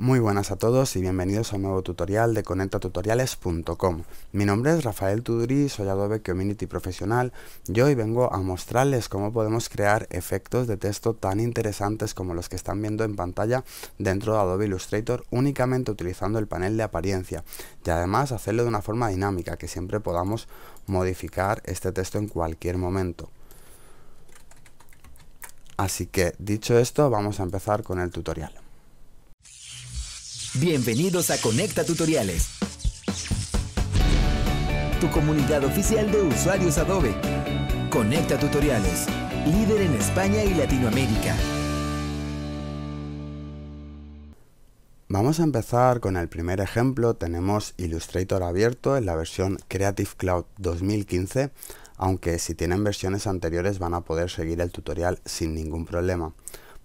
Muy buenas a todos y bienvenidos a un nuevo tutorial de conectatutoriales.com. Mi nombre es Rafael Tudurí, soy Adobe Community Profesional Yo hoy vengo a mostrarles cómo podemos crear efectos de texto tan interesantes como los que están viendo en pantalla dentro de Adobe Illustrator únicamente utilizando el panel de apariencia y además hacerlo de una forma dinámica que siempre podamos modificar este texto en cualquier momento. Así que dicho esto vamos a empezar con el tutorial. Bienvenidos a Conecta Tutoriales, tu comunidad oficial de usuarios Adobe. Conecta Tutoriales, líder en España y Latinoamérica. Vamos a empezar con el primer ejemplo. Tenemos Illustrator abierto en la versión Creative Cloud 2015, aunque si tienen versiones anteriores van a poder seguir el tutorial sin ningún problema.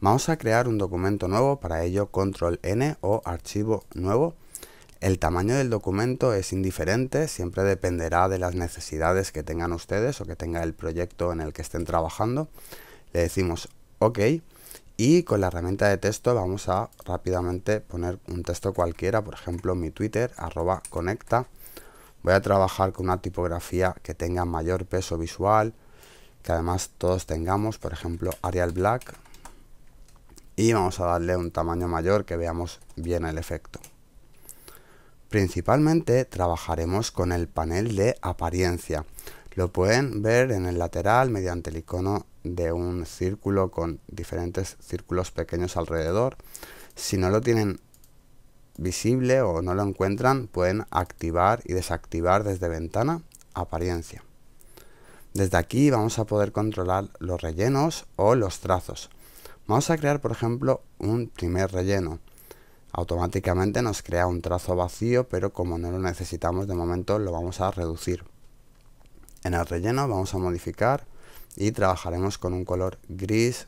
Vamos a crear un documento nuevo, para ello control N o archivo nuevo. El tamaño del documento es indiferente, siempre dependerá de las necesidades que tengan ustedes o que tenga el proyecto en el que estén trabajando. Le decimos OK y con la herramienta de texto vamos a rápidamente poner un texto cualquiera, por ejemplo mi Twitter, arroba conecta. Voy a trabajar con una tipografía que tenga mayor peso visual, que además todos tengamos, por ejemplo Arial Black, y vamos a darle un tamaño mayor que veamos bien el efecto. Principalmente trabajaremos con el panel de apariencia. Lo pueden ver en el lateral mediante el icono de un círculo con diferentes círculos pequeños alrededor. Si no lo tienen visible o no lo encuentran, pueden activar y desactivar desde ventana apariencia. Desde aquí vamos a poder controlar los rellenos o los trazos. Vamos a crear, por ejemplo, un primer relleno. Automáticamente nos crea un trazo vacío, pero como no lo necesitamos de momento, lo vamos a reducir. En el relleno vamos a modificar y trabajaremos con un color gris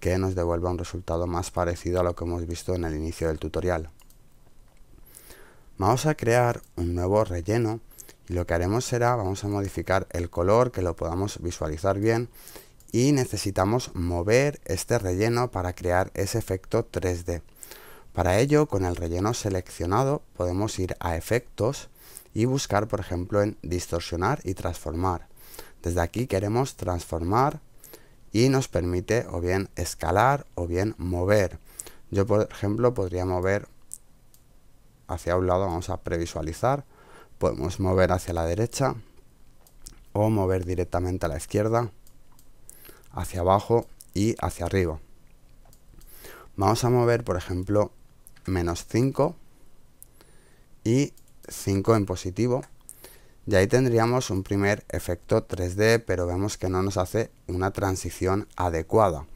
que nos devuelva un resultado más parecido a lo que hemos visto en el inicio del tutorial. Vamos a crear un nuevo relleno y lo que haremos será, vamos a modificar el color que lo podamos visualizar bien y necesitamos mover este relleno para crear ese efecto 3D. Para ello, con el relleno seleccionado podemos ir a efectos y buscar, por ejemplo, en distorsionar y transformar. Desde aquí queremos transformar y nos permite o bien escalar o bien mover. Yo, por ejemplo, podría mover hacia un lado, vamos a previsualizar. Podemos mover hacia la derecha o mover directamente a la izquierda hacia abajo y hacia arriba. Vamos a mover, por ejemplo, menos 5 y 5 en positivo. Y ahí tendríamos un primer efecto 3D, pero vemos que no nos hace una transición adecuada.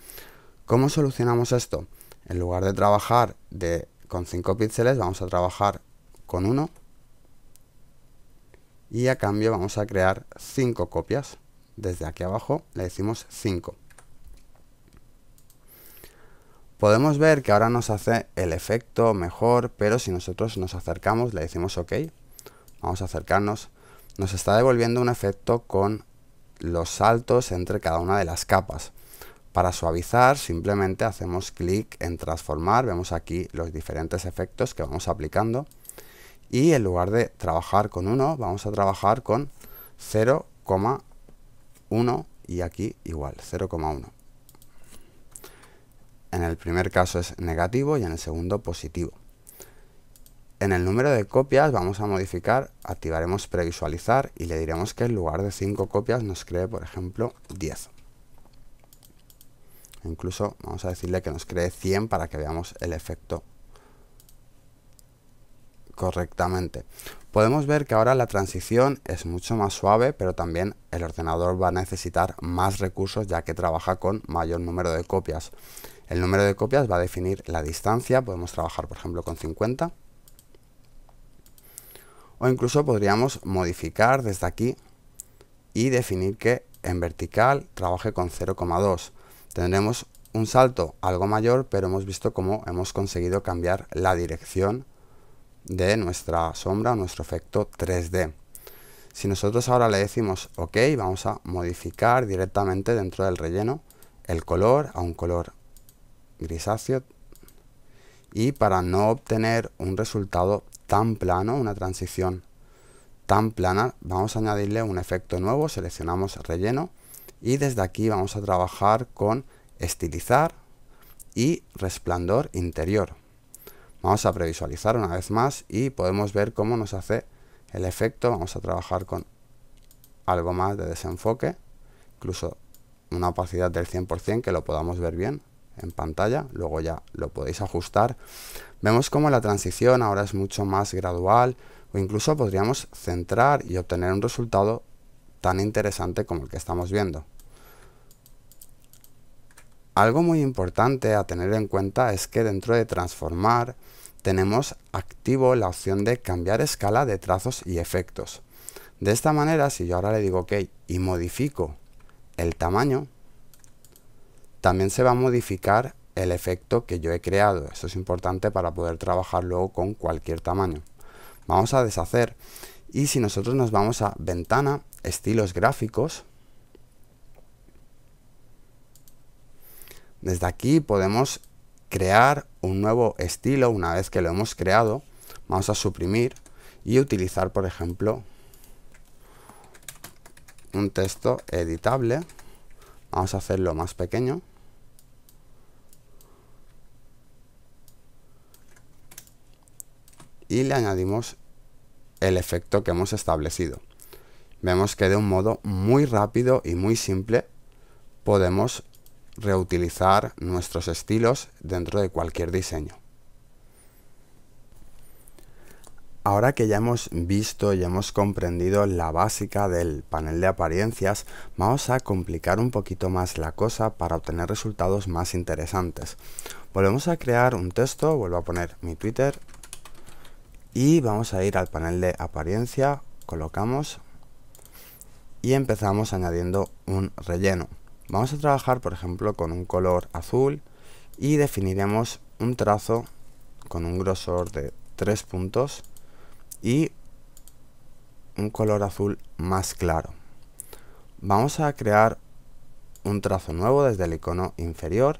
¿Cómo solucionamos esto? En lugar de trabajar de, con 5 píxeles, vamos a trabajar con 1. Y a cambio vamos a crear 5 copias desde aquí abajo le decimos 5 podemos ver que ahora nos hace el efecto mejor pero si nosotros nos acercamos le decimos ok vamos a acercarnos nos está devolviendo un efecto con los saltos entre cada una de las capas para suavizar simplemente hacemos clic en transformar vemos aquí los diferentes efectos que vamos aplicando y en lugar de trabajar con uno vamos a trabajar con 0,1. 1 y aquí igual, 0,1. En el primer caso es negativo y en el segundo positivo. En el número de copias vamos a modificar, activaremos previsualizar y le diremos que en lugar de 5 copias nos cree, por ejemplo, 10. Incluso vamos a decirle que nos cree 100 para que veamos el efecto correctamente podemos ver que ahora la transición es mucho más suave, pero también el ordenador va a necesitar más recursos ya que trabaja con mayor número de copias. El número de copias va a definir la distancia, podemos trabajar por ejemplo con 50. O incluso podríamos modificar desde aquí y definir que en vertical trabaje con 0,2. Tendremos un salto algo mayor, pero hemos visto cómo hemos conseguido cambiar la dirección de nuestra sombra, nuestro efecto 3D. Si nosotros ahora le decimos OK, vamos a modificar directamente dentro del relleno el color a un color grisáceo y para no obtener un resultado tan plano, una transición tan plana, vamos a añadirle un efecto nuevo, seleccionamos relleno y desde aquí vamos a trabajar con estilizar y resplandor interior. Vamos a previsualizar una vez más y podemos ver cómo nos hace el efecto. Vamos a trabajar con algo más de desenfoque, incluso una opacidad del 100% que lo podamos ver bien en pantalla, luego ya lo podéis ajustar. Vemos cómo la transición ahora es mucho más gradual o incluso podríamos centrar y obtener un resultado tan interesante como el que estamos viendo. Algo muy importante a tener en cuenta es que dentro de transformar tenemos activo la opción de cambiar escala de trazos y efectos. De esta manera, si yo ahora le digo OK y modifico el tamaño, también se va a modificar el efecto que yo he creado. Esto es importante para poder trabajar luego con cualquier tamaño. Vamos a deshacer y si nosotros nos vamos a ventana, estilos gráficos, Desde aquí podemos crear un nuevo estilo una vez que lo hemos creado. Vamos a suprimir y utilizar, por ejemplo, un texto editable. Vamos a hacerlo más pequeño. Y le añadimos el efecto que hemos establecido. Vemos que de un modo muy rápido y muy simple podemos reutilizar nuestros estilos dentro de cualquier diseño. Ahora que ya hemos visto y hemos comprendido la básica del panel de apariencias, vamos a complicar un poquito más la cosa para obtener resultados más interesantes. Volvemos a crear un texto, vuelvo a poner mi Twitter y vamos a ir al panel de apariencia, colocamos y empezamos añadiendo un relleno. Vamos a trabajar, por ejemplo, con un color azul y definiremos un trazo con un grosor de tres puntos y un color azul más claro. Vamos a crear un trazo nuevo desde el icono inferior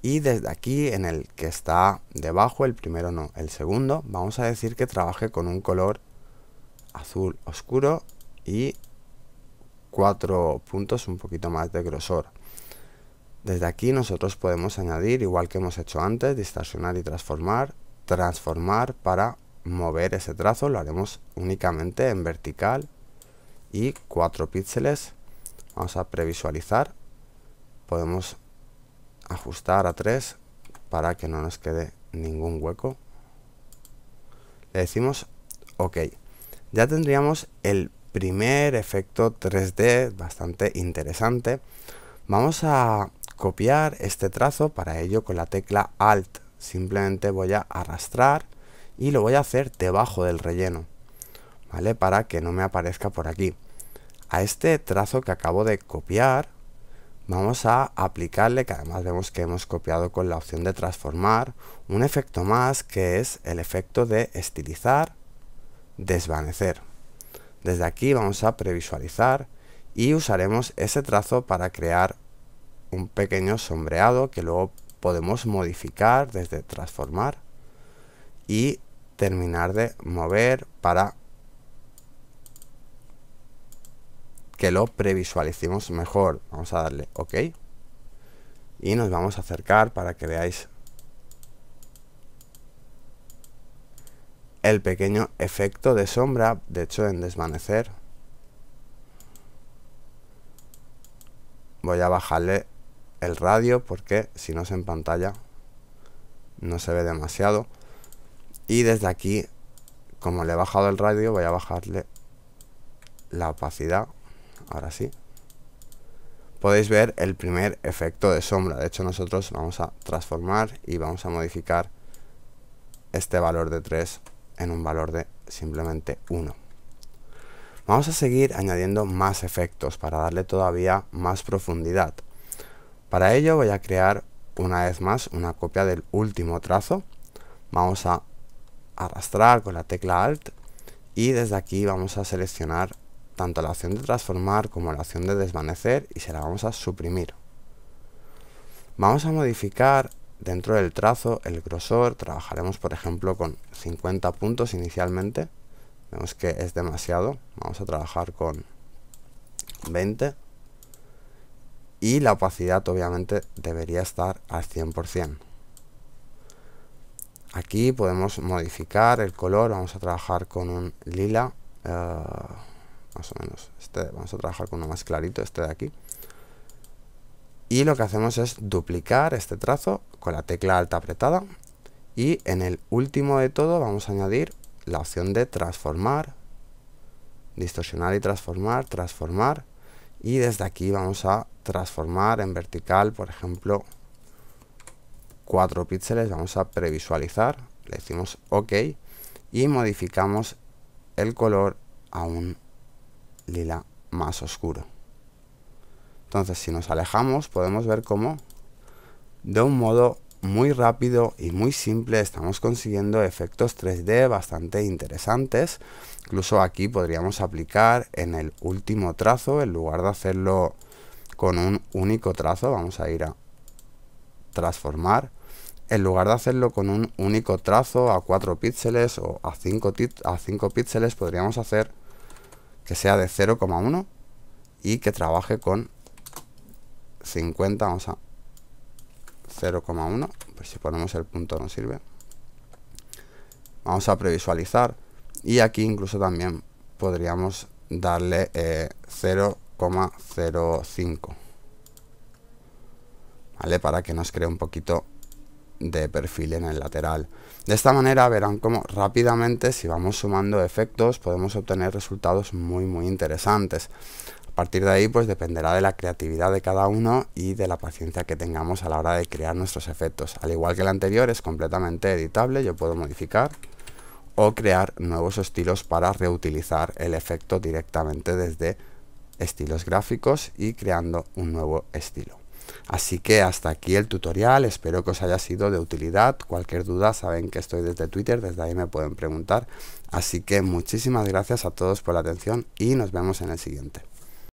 y desde aquí en el que está debajo, el primero no, el segundo, vamos a decir que trabaje con un color azul oscuro y cuatro puntos, un poquito más de grosor. Desde aquí nosotros podemos añadir, igual que hemos hecho antes, distorsionar y transformar, transformar para mover ese trazo, lo haremos únicamente en vertical y cuatro píxeles. Vamos a previsualizar, podemos ajustar a tres para que no nos quede ningún hueco. Le decimos OK. Ya tendríamos el primer efecto 3D bastante interesante. Vamos a copiar este trazo, para ello con la tecla Alt simplemente voy a arrastrar y lo voy a hacer debajo del relleno, ¿vale? Para que no me aparezca por aquí. A este trazo que acabo de copiar vamos a aplicarle, que además vemos que hemos copiado con la opción de transformar, un efecto más que es el efecto de estilizar, desvanecer. Desde aquí vamos a previsualizar y usaremos ese trazo para crear un pequeño sombreado que luego podemos modificar desde transformar y terminar de mover para que lo previsualicemos mejor. Vamos a darle OK y nos vamos a acercar para que veáis el pequeño efecto de sombra, de hecho en desvanecer voy a bajarle el radio porque si no es en pantalla no se ve demasiado y desde aquí como le he bajado el radio voy a bajarle la opacidad ahora sí podéis ver el primer efecto de sombra de hecho nosotros vamos a transformar y vamos a modificar este valor de 3 en un valor de simplemente 1. Vamos a seguir añadiendo más efectos para darle todavía más profundidad. Para ello voy a crear una vez más una copia del último trazo. Vamos a arrastrar con la tecla Alt y desde aquí vamos a seleccionar tanto la opción de transformar como la opción de desvanecer y se la vamos a suprimir. Vamos a modificar dentro del trazo, el grosor, trabajaremos por ejemplo con 50 puntos inicialmente. Vemos que es demasiado. Vamos a trabajar con 20. Y la opacidad obviamente debería estar al 100%. Aquí podemos modificar el color. Vamos a trabajar con un lila. Eh, más o menos. Este, vamos a trabajar con uno más clarito, este de aquí. Y lo que hacemos es duplicar este trazo con la tecla alta apretada y en el último de todo vamos a añadir la opción de transformar, distorsionar y transformar, transformar y desde aquí vamos a transformar en vertical, por ejemplo, cuatro píxeles, vamos a previsualizar, le decimos OK y modificamos el color a un lila más oscuro. Entonces si nos alejamos podemos ver cómo de un modo muy rápido y muy simple estamos consiguiendo efectos 3D bastante interesantes. Incluso aquí podríamos aplicar en el último trazo, en lugar de hacerlo con un único trazo, vamos a ir a transformar. En lugar de hacerlo con un único trazo a 4 píxeles o a 5, a píxeles, podríamos hacer que sea de 0,1 y que trabaje con 50, vamos a 0,1 pues si ponemos el punto no sirve vamos a previsualizar y aquí incluso también podríamos darle 0,05 eh, ¿vale? para que nos cree un poquito de perfil en el lateral de esta manera verán cómo rápidamente si vamos sumando efectos podemos obtener resultados muy muy interesantes a partir de ahí, pues dependerá de la creatividad de cada uno y de la paciencia que tengamos a la hora de crear nuestros efectos. Al igual que el anterior, es completamente editable, yo puedo modificar o crear nuevos estilos para reutilizar el efecto directamente desde estilos gráficos y creando un nuevo estilo. Así que hasta aquí el tutorial, espero que os haya sido de utilidad. Cualquier duda saben que estoy desde Twitter, desde ahí me pueden preguntar. Así que muchísimas gracias a todos por la atención y nos vemos en el siguiente.